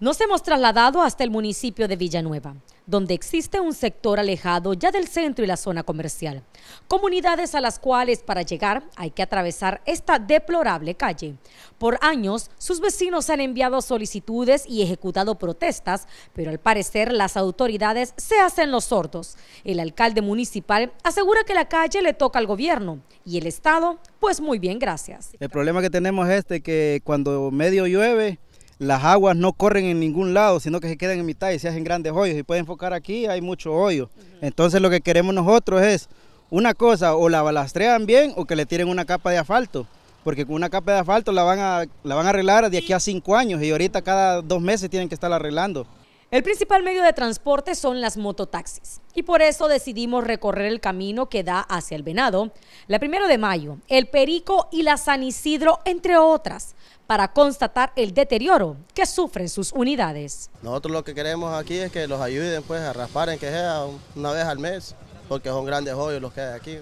Nos hemos trasladado hasta el municipio de Villanueva, donde existe un sector alejado ya del centro y la zona comercial, comunidades a las cuales para llegar hay que atravesar esta deplorable calle. Por años, sus vecinos han enviado solicitudes y ejecutado protestas, pero al parecer las autoridades se hacen los sordos. El alcalde municipal asegura que la calle le toca al gobierno y el Estado, pues muy bien, gracias. El problema que tenemos es este, que cuando medio llueve, las aguas no corren en ningún lado, sino que se quedan en mitad y se hacen grandes hoyos. Y pueden enfocar aquí, hay mucho hoyo. Entonces lo que queremos nosotros es una cosa, o la balastrean bien o que le tiren una capa de asfalto. Porque con una capa de asfalto la van a, la van a arreglar de aquí a cinco años y ahorita cada dos meses tienen que estar arreglando. El principal medio de transporte son las mototaxis y por eso decidimos recorrer el camino que da hacia el Venado, la primero de mayo, el Perico y la San Isidro, entre otras, para constatar el deterioro que sufren sus unidades. Nosotros lo que queremos aquí es que los ayuden pues a raspar en que sea una vez al mes, porque son grandes hoyos los que hay aquí.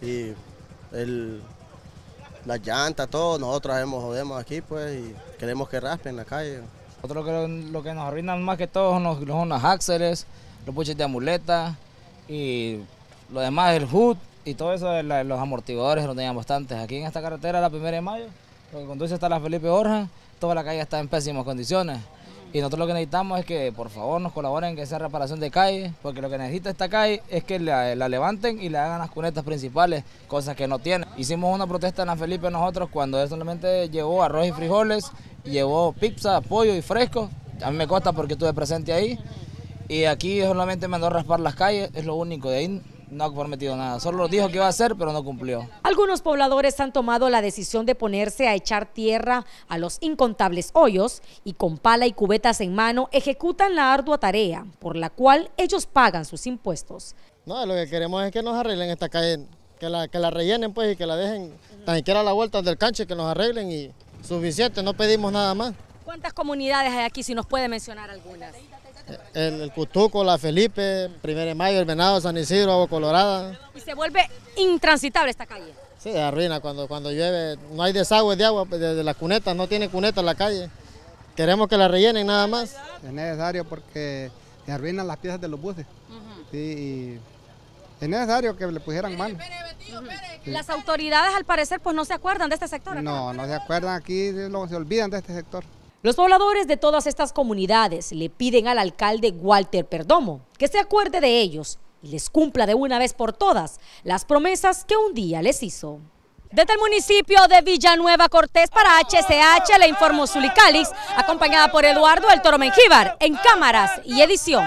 Y el, las llantas, todo, nosotros hemos jodemos aquí pues y queremos que raspen la calle. Nosotros lo que, nos arruinan más que todo son los, los axeles, los puches de amuleta y lo demás, el hood y todo eso, de los amortiguadores no teníamos bastantes. Aquí en esta carretera, la primera de mayo, lo que conduce hasta la Felipe Borja, toda la calle está en pésimas condiciones. Y nosotros lo que necesitamos es que por favor nos colaboren en esa reparación de calle, porque lo que necesita esta calle es que la, levanten y le hagan las cunetas principales, cosas que no tienen. Hicimos una protesta en la Felipe nosotros cuando él solamente llevó arroz y frijoles, llevó pizza, pollo y fresco. A mí me cuesta porque estuve presente ahí. Y aquí solamente mandó a raspar las calles, es lo único. De ahí no ha prometido nada. Solo dijo que iba a hacer, pero no cumplió. Algunos pobladores han tomado la decisión de ponerse a echar tierra a los incontables hoyos y con pala y cubetas en mano ejecutan la ardua tarea por la cual ellos pagan sus impuestos. No, lo que queremos es que nos arreglen esta calle, que la, que la rellenen pues y que la dejen tan siquiera a la vuelta del canche, que nos arreglen y suficiente, no pedimos nada más. ¿Cuántas comunidades hay aquí, si nos puede mencionar algunas? El, Cutuco, La Felipe, Primera de Mayo, El Venado, San Isidro, Agua Colorada. ¿Y se vuelve intransitable esta calle? Sí, se arruina cuando, cuando llueve. No hay desagüe de agua pues, desde las cunetas, no tiene en la calle. Queremos que la rellenen nada más. Es necesario porque se arruinan las piezas de los buses. es necesario que le pusieran mano. Las autoridades al parecer pues no se acuerdan de este sector. No, no se acuerdan aquí, se olvidan de este sector. Los pobladores de todas estas comunidades le piden al alcalde Walter Perdomo que se acuerde de ellos y les cumpla de una vez por todas las promesas que un día les hizo. Desde el municipio de Villanueva Cortés para HCH le informó Zulicalix, acompañada por Eduardo El Toro Mengíbar en cámaras y edición.